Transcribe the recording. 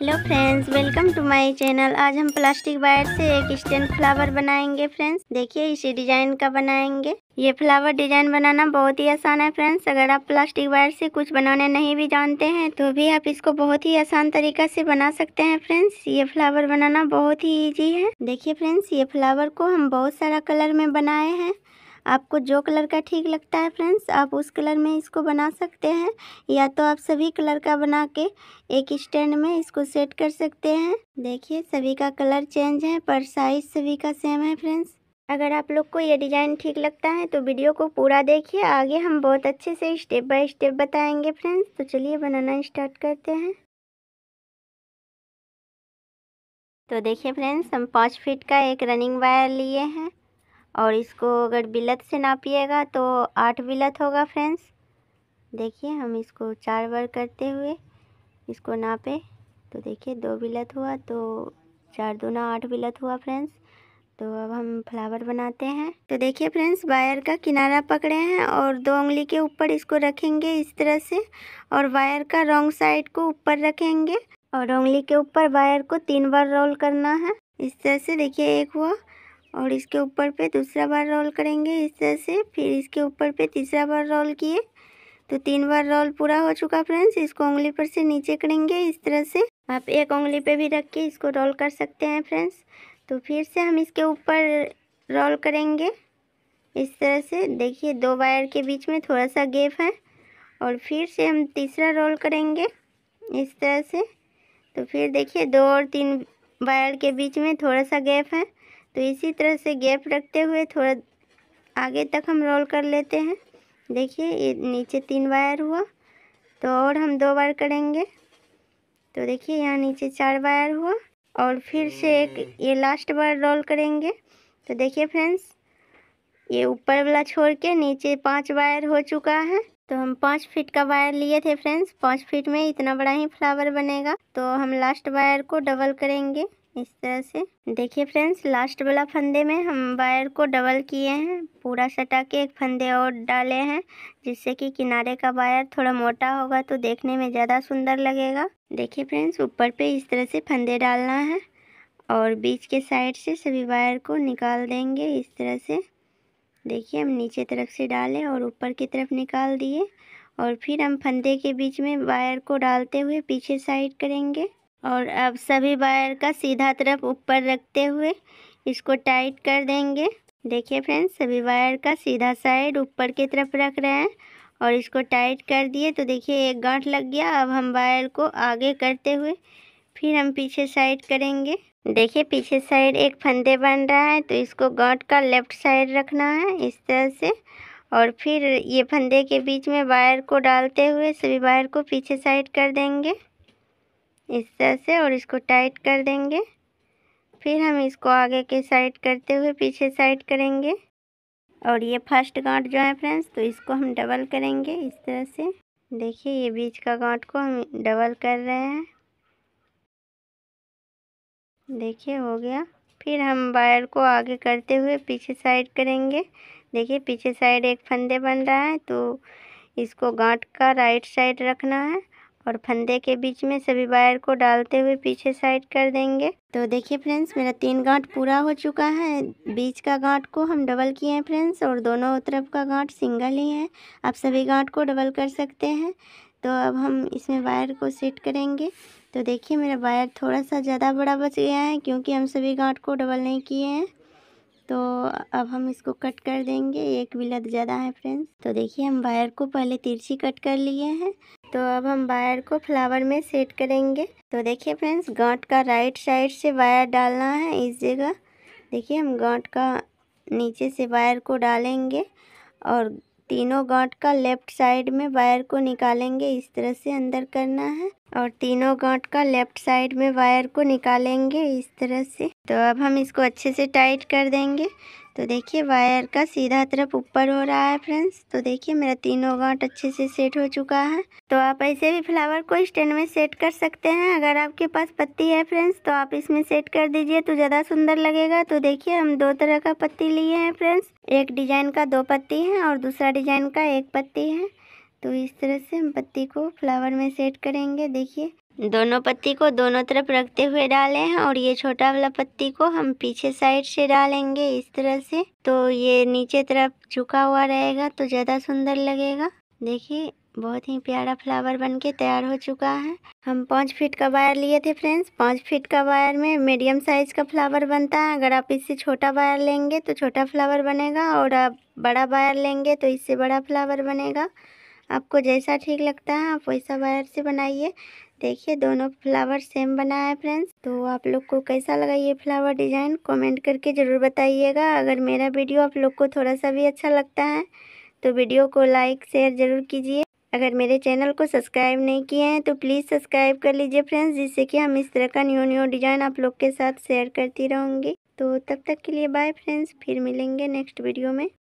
Hello friends welcome to my channel आज हम plastic wire से एक स्टैंड फ्लावर बनाएंगे फ्रेंड्स देखिए इसी डिजाइन का बनाएंगे ये फ्लावर डिजाइन बनाना बहुत ही आसान है फ्रेंड्स अगर आप प्लास्टिक वायर से कुछ बनाने नहीं भी जानते हैं तो भी आप इसको बहुत ही आसान तरीका से बना सकते हैं फ्रेंड्स ये फ्लावर बनाना बहुत ही ईजी है देखिए फ्रेंड्स ये फ्लावर को हम बहुत सारा कलर में बनाए हैं आपको जो कलर का ठीक लगता है फ्रेंड्स आप उस कलर में इसको बना सकते हैं या तो आप सभी कलर का बना के एक स्टैंड में इसको सेट कर सकते हैं देखिए सभी का कलर चेंज है पर साइज़ सभी का सेम है फ्रेंड्स अगर आप लोग को ये डिज़ाइन ठीक लगता है तो वीडियो को पूरा देखिए आगे हम बहुत अच्छे से स्टेप बाय स्टेप बताएंगे फ्रेंड्स तो चलिए बनाना स्टार्ट करते हैं तो देखिए फ्रेंड्स हम पाँच फीट का एक रनिंग वायर लिए हैं और इसको अगर बिलत से नापिएगा तो आठ बिलत होगा फ्रेंड्स देखिए हम इसको चार बार करते हुए इसको नापे तो देखिए दो बिलत हुआ तो चार दोना आठ बिलत हुआ फ्रेंड्स तो अब हम फ्लावर बनाते हैं तो देखिए फ्रेंड्स वायर का किनारा पकड़े हैं और दो उंगली के ऊपर इसको रखेंगे इस तरह से और वायर का रॉन्ग साइड को ऊपर रखेंगे और उंगली के ऊपर वायर को तीन बार रोल करना है इस तरह से देखिए एक हुआ और इसके ऊपर पे दूसरा बार रोल करेंगे इस तरह से फिर इसके ऊपर पे तीसरा बार रोल किए तो तीन बार रोल पूरा हो चुका फ्रेंड्स इसको उंगली पर से नीचे करेंगे इस तरह से आप एक उंगली पे भी रख के इसको रोल कर सकते हैं फ्रेंड्स तो फिर से हम इसके ऊपर रोल करेंगे इस तरह से देखिए दो वायर के बीच में थोड़ा सा गैप है और फिर से हम तीसरा रोल करेंगे इस तरह से तो फिर देखिए दो और तीन वायर के बीच में थोड़ा सा गैप है तो इसी तरह से गैप रखते हुए थोड़ा आगे तक हम रोल कर लेते हैं देखिए ये नीचे तीन वायर हुआ तो और हम दो बार करेंगे तो देखिए यहाँ नीचे चार वायर हुआ और फिर से एक हम्म। ये लास्ट बार रोल करेंगे तो देखिए फ्रेंड्स ये ऊपर वाला छोड़ के नीचे पांच वायर हो चुका है तो हम पाँच फीट का वायर लिए थे फ्रेंड्स पाँच फीट में इतना बड़ा ही फ्लावर बनेगा तो हम लास्ट वायर को डबल करेंगे इस तरह से देखिए फ्रेंड्स लास्ट वाला फंदे में हम वायर को डबल किए हैं पूरा सटा के एक फंदे और डाले हैं जिससे कि किनारे का वायर थोड़ा मोटा होगा तो देखने में ज़्यादा सुंदर लगेगा देखिए फ्रेंड्स ऊपर पे इस तरह से फंदे डालना है और बीच के साइड से सभी वायर को निकाल देंगे इस तरह से देखिए हम नीचे तरफ से डालें और ऊपर की तरफ निकाल दिए और फिर हम फंदे के बीच में वायर को डालते हुए पीछे साइड करेंगे और अब सभी वायर का सीधा तरफ ऊपर रखते हुए इसको टाइट कर देंगे देखिए फ्रेंड्स सभी वायर का सीधा साइड ऊपर की तरफ रख रहे हैं और इसको टाइट कर दिए तो देखिए एक गांठ लग गया अब हम वायर को आगे करते हुए फिर हम पीछे साइड करेंगे देखिए पीछे साइड एक फंदे बन रहा है तो इसको गांठ का लेफ्ट साइड रखना है इस तरह से और फिर ये फंदे के बीच में वायर को डालते हुए सभी वायर को पीछे साइड कर देंगे इस तरह से और इसको टाइट कर देंगे फिर हम इसको आगे के साइड करते हुए पीछे साइड करेंगे और ये फर्स्ट गांठ जो है फ्रेंड्स तो इसको हम डबल करेंगे इस तरह से देखिए ये बीच का गांठ को हम डबल कर रहे हैं देखिए हो गया फिर हम वायर को आगे करते हुए पीछे साइड करेंगे देखिए पीछे साइड एक फंदे बन रहा है तो इसको गांठ का राइट साइड रखना है और फंदे के बीच में सभी वायर को डालते हुए पीछे साइड कर देंगे तो देखिए फ्रेंड्स मेरा तीन गांठ पूरा हो चुका है बीच का गांठ को हम डबल किए हैं फ्रेंड्स और दोनों तरफ का गांठ सिंगल ही है आप सभी गांठ को डबल कर सकते हैं तो अब हम इसमें वायर को सेट करेंगे तो देखिए मेरा वायर थोड़ा सा ज़्यादा बड़ा बच गया है क्योंकि हम सभी गांठ को डबल नहीं किए हैं तो अब हम इसको कट कर देंगे एक विलत ज़्यादा है फ्रेंड्स तो देखिए हम वायर को पहले तिरछी कट कर लिए हैं तो अब हम वायर को फ्लावर में सेट करेंगे तो देखिए फ्रेंड्स गांठ का राइट साइड से वायर डालना है इस जगह देखिए हम गांठ का नीचे से वायर को डालेंगे और तीनों गांठ का लेफ्ट साइड में वायर को निकालेंगे इस तरह से अंदर करना है और तीनों गांठ का लेफ्ट साइड में वायर को निकालेंगे इस तरह से तो अब हम इसको अच्छे से टाइट कर देंगे तो देखिए वायर का सीधा तरफ ऊपर हो रहा है फ्रेंड्स तो देखिए मेरा तीनों गांठ अच्छे से सेट हो चुका है तो आप ऐसे भी फ्लावर को स्टैंड में सेट कर सकते हैं अगर आपके पास पत्ती है फ्रेंड्स तो आप इसमें सेट कर दीजिए तो ज़्यादा सुंदर लगेगा तो देखिए हम दो तरह का पत्ती लिए हैं फ्रेंड्स एक डिजाइन का दो पत्ती है और दूसरा डिजाइन का एक पत्ती है तो इस तरह से हम पत्ती को फ्लावर में सेट करेंगे देखिए दोनों पत्ती को दोनों तरफ रखते हुए डाले हैं और ये छोटा वाला पत्ती को हम पीछे साइड से डालेंगे इस तरह से तो ये नीचे तरफ झुका हुआ रहेगा तो ज़्यादा सुंदर लगेगा देखिए बहुत ही प्यारा फ्लावर बन के तैयार हो चुका है हम पाँच फीट का वायर लिए थे फ्रेंड्स पाँच फीट का वायर में मीडियम साइज़ का फ्लावर बनता है अगर आप इससे छोटा वायर लेंगे तो छोटा फ्लावर बनेगा और आप बड़ा वायर लेंगे तो इससे बड़ा फ्लावर बनेगा आपको जैसा ठीक लगता है आप वैसा वायर से बनाइए देखिए दोनों फ्लावर सेम बना है फ्रेंड्स तो आप लोग को कैसा लगा ये फ्लावर डिज़ाइन कमेंट करके ज़रूर बताइएगा अगर मेरा वीडियो आप लोग को थोड़ा सा भी अच्छा लगता है तो वीडियो को लाइक शेयर ज़रूर कीजिए अगर मेरे चैनल को सब्सक्राइब नहीं किए हैं तो प्लीज़ सब्सक्राइब कर लीजिए फ्रेंड्स जिससे कि हम इस तरह का न्यू न्यू डिज़ाइन आप लोग के साथ शेयर करती रहूँगी तो तब तक के लिए बाय फ्रेंड्स फिर मिलेंगे नेक्स्ट वीडियो में